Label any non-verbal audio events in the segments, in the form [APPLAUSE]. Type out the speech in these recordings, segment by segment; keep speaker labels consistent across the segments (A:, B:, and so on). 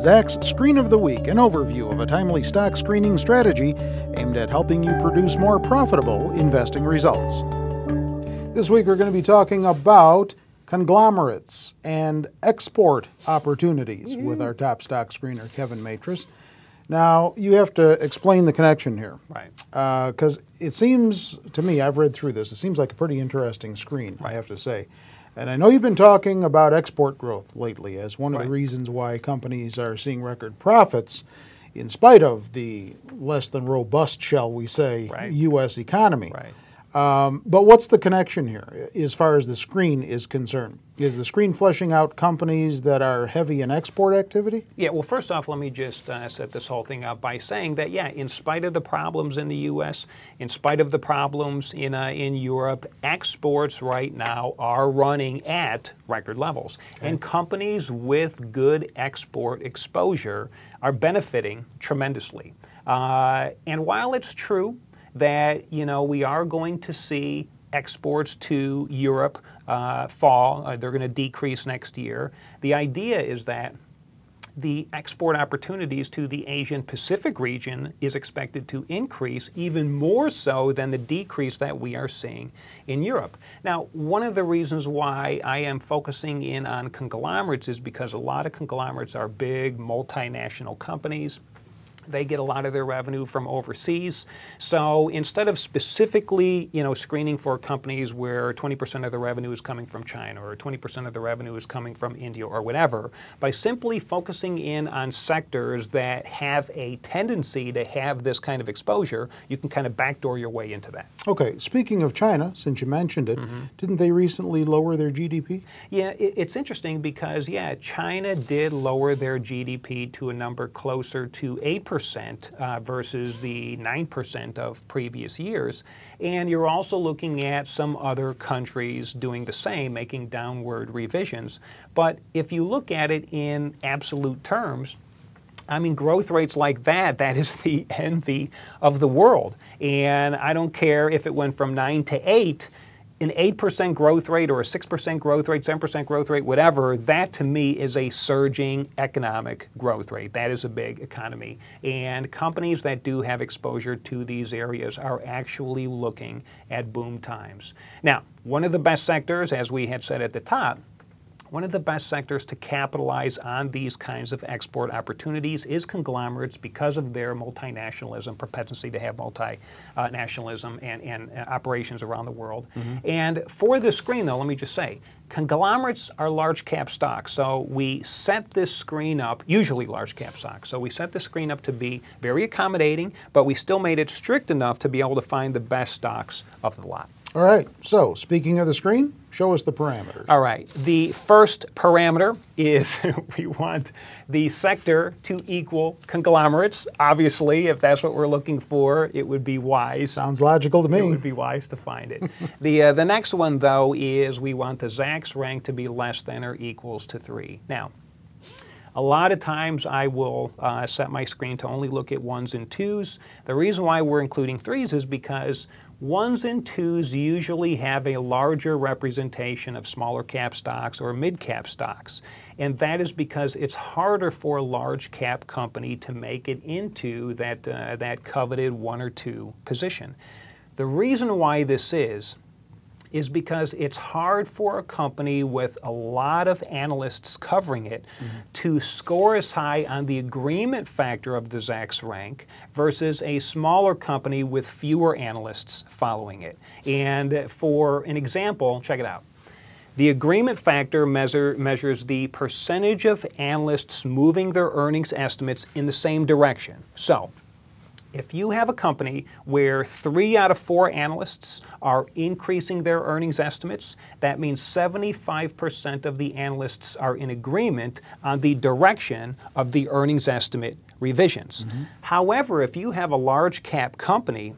A: Zach's Screen of the Week, an overview of a timely stock screening strategy aimed at helping you produce more profitable investing results. This week we're going to be talking about conglomerates and export opportunities mm-hmm. with our top stock screener, Kevin Matris. Now, you have to explain the connection here. Right. Because uh, it seems to me, I've read through this, it seems like a pretty interesting screen, right. I have to say. And I know you've been talking about export growth lately as one of right. the reasons why companies are seeing record profits in spite of the less than robust, shall we say, right. U.S. economy. Right. Um, but what's the connection here as far as the screen is concerned? Is the screen flushing out companies that are heavy in export activity?
B: Yeah, well, first off, let me just uh, set this whole thing up by saying that, yeah, in spite of the problems in the U.S., in spite of the problems in, uh, in Europe, exports right now are running at record levels. Okay. And companies with good export exposure are benefiting tremendously. Uh, and while it's true that you know we are going to see exports to Europe uh, fall. Uh, they're going to decrease next year. The idea is that the export opportunities to the Asian Pacific region is expected to increase even more so than the decrease that we are seeing in Europe. Now, one of the reasons why I am focusing in on conglomerates is because a lot of conglomerates are big multinational companies they get a lot of their revenue from overseas. So instead of specifically, you know, screening for companies where 20% of the revenue is coming from China or 20% of the revenue is coming from India or whatever, by simply focusing in on sectors that have a tendency to have this kind of exposure, you can kind of backdoor your way into that.
A: Okay. Speaking of China, since you mentioned it, mm-hmm. didn't they recently lower their GDP?
B: Yeah, it's interesting because, yeah, China did lower their GDP to a number closer to 8% percent uh, versus the 9% of previous years. And you're also looking at some other countries doing the same, making downward revisions. But if you look at it in absolute terms, I mean, growth rates like that, that is the [LAUGHS] envy of the world. And I don't care if it went from 9 to 8, an 8% growth rate or a 6% growth rate, 7% growth rate, whatever, that to me is a surging economic growth rate. That is a big economy. And companies that do have exposure to these areas are actually looking at boom times. Now, one of the best sectors, as we had said at the top, one of the best sectors to capitalize on these kinds of export opportunities is conglomerates because of their multinationalism, propensity to have multinationalism and, and uh, operations around the world. Mm -hmm. And for the screen, though, let me just say, conglomerates are large cap stocks. So we set this screen up, usually large cap stocks. So we set the screen up to be very accommodating, but we still made it strict enough to be able to find the best stocks of the lot.
A: All right, so speaking of the screen, show us the parameters.
B: All right, the first parameter is [LAUGHS] we want the sector to equal conglomerates. Obviously, if that's what we're looking for, it would be wise. Sounds logical to me. It would be wise to find it. [LAUGHS] the, uh, the next one, though, is we want the Zacks rank to be less than or equals to three. Now, a lot of times I will uh, set my screen to only look at ones and twos. The reason why we're including threes is because Ones and twos usually have a larger representation of smaller cap stocks or mid cap stocks. And that is because it's harder for a large cap company to make it into that, uh, that coveted one or two position. The reason why this is, is because it's hard for a company with a lot of analysts covering it mm-hmm. to score as high on the agreement factor of the Zacks rank versus a smaller company with fewer analysts following it. And for an example, check it out. The agreement factor measure, measures the percentage of analysts moving their earnings estimates in the same direction. So, if you have a company where three out of four analysts are increasing their earnings estimates, that means 75% of the analysts are in agreement on the direction of the earnings estimate revisions. Mm -hmm. However, if you have a large cap company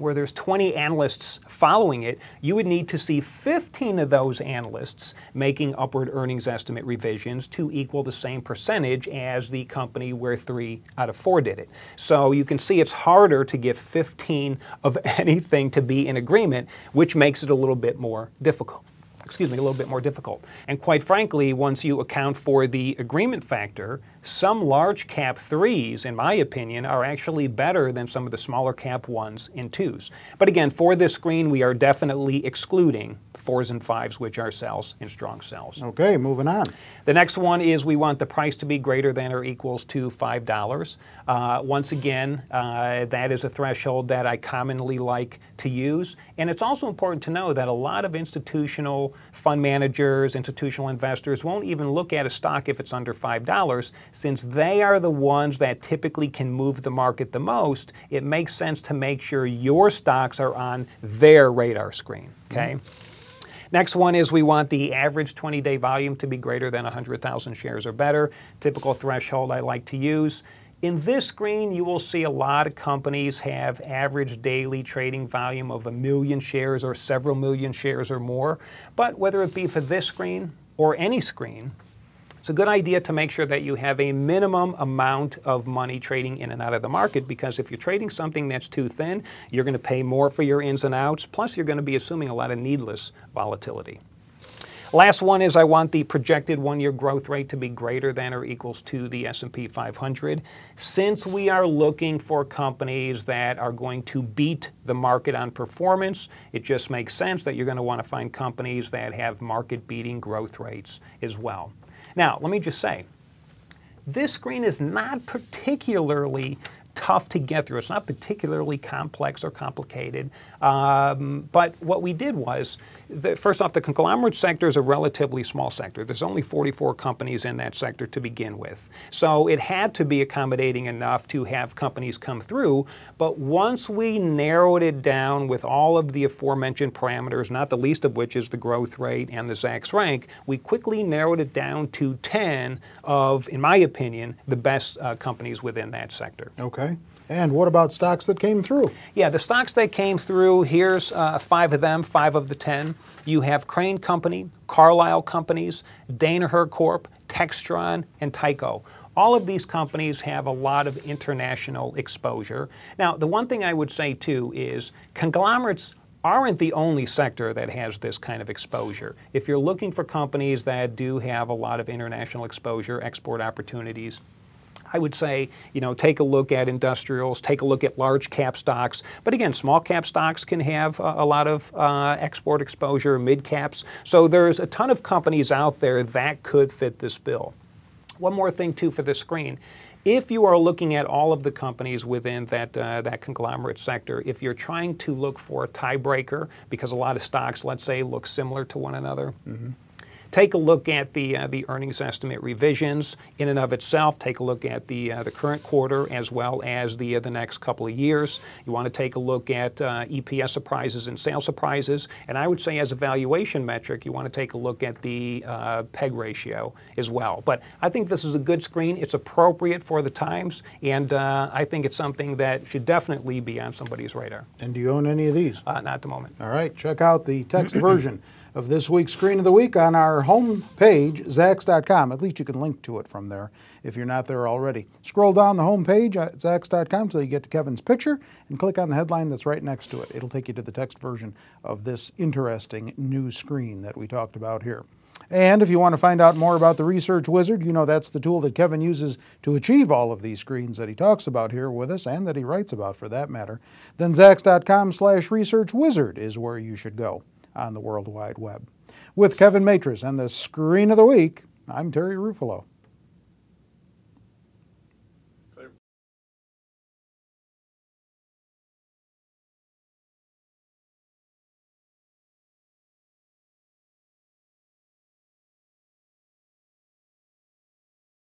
B: where there's 20 analysts following it, you would need to see 15 of those analysts making upward earnings estimate revisions to equal the same percentage as the company where three out of four did it. So you can see it's harder to get 15 of [LAUGHS] anything to be in agreement, which makes it a little bit more difficult excuse me, a little bit more difficult. And quite frankly, once you account for the agreement factor, some large cap threes, in my opinion, are actually better than some of the smaller cap ones and twos. But again, for this screen, we are definitely excluding fours and fives, which are cells and strong cells. Okay, moving on. The next one is we want the price to be greater than or equals to $5. Uh, once again, uh, that is a threshold that I commonly like to use. And it's also important to know that a lot of institutional fund managers, institutional investors won't even look at a stock if it's under $5 since they are the ones that typically can move the market the most, it makes sense to make sure your stocks are on their radar screen. Okay. Mm-hmm. Next one is we want the average 20 day volume to be greater than 100,000 shares or better. Typical threshold I like to use. In this screen, you will see a lot of companies have average daily trading volume of a million shares or several million shares or more. But whether it be for this screen or any screen, it's a good idea to make sure that you have a minimum amount of money trading in and out of the market because if you're trading something that's too thin, you're going to pay more for your ins and outs, plus you're going to be assuming a lot of needless volatility. Last one is I want the projected one-year growth rate to be greater than or equals to the S&P 500. Since we are looking for companies that are going to beat the market on performance, it just makes sense that you're going to want to find companies that have market-beating growth rates as well. Now, let me just say, this screen is not particularly tough to get through. It's not particularly complex or complicated. Um, but what we did was, the, first off, the conglomerate sector is a relatively small sector. There's only 44 companies in that sector to begin with. So it had to be accommodating enough to have companies come through. But once we narrowed it down with all of the aforementioned parameters, not the least of which is the growth rate and the Zacks rank, we quickly narrowed it down to 10 of, in my opinion, the best uh, companies within that sector. Okay.
A: Okay. And what about stocks that came through?
B: Yeah, the stocks that came through, here's uh, five of them, five of the 10. You have Crane Company, Carlisle Companies, Danaher Corp, Textron, and Tyco. All of these companies have a lot of international exposure. Now, the one thing I would say too is conglomerates aren't the only sector that has this kind of exposure. If you're looking for companies that do have a lot of international exposure, export opportunities, I would say, you know, take a look at industrials, take a look at large cap stocks. But again, small cap stocks can have a, a lot of uh, export exposure, mid caps. So there's a ton of companies out there that could fit this bill. One more thing, too, for the screen. If you are looking at all of the companies within that, uh, that conglomerate sector, if you're trying to look for a tiebreaker, because a lot of stocks, let's say, look similar to one another, mm -hmm Take a look at the, uh, the earnings estimate revisions in and of itself. Take a look at the, uh, the current quarter as well as the, uh, the next couple of years. You want to take a look at uh, EPS surprises and sales surprises. And I would say as a valuation metric, you want to take a look at the uh, PEG ratio as well. But I think this is a good screen. It's appropriate for the times. And uh, I think it's something that should definitely be on somebody's radar.
A: And do you own any of these? not at the moment. All right. Check out the text version [CLEARS THROAT] of this week's Screen of the Week on our home page, Zax.com. At least you can link to it from there if you're not there already. Scroll down the home page at Zax.com until you get to Kevin's picture and click on the headline that's right next to it. It'll take you to the text version of this interesting new screen that we talked about here. And if you want to find out more about the Research Wizard, you know that's the tool that Kevin uses to achieve all of these screens that he talks about here with us and that he writes about for that matter. Then Zax.com slash Research Wizard is where you should go on the World Wide Web. With Kevin Matris and the Screen of the Week, I'm Terry Ruffalo.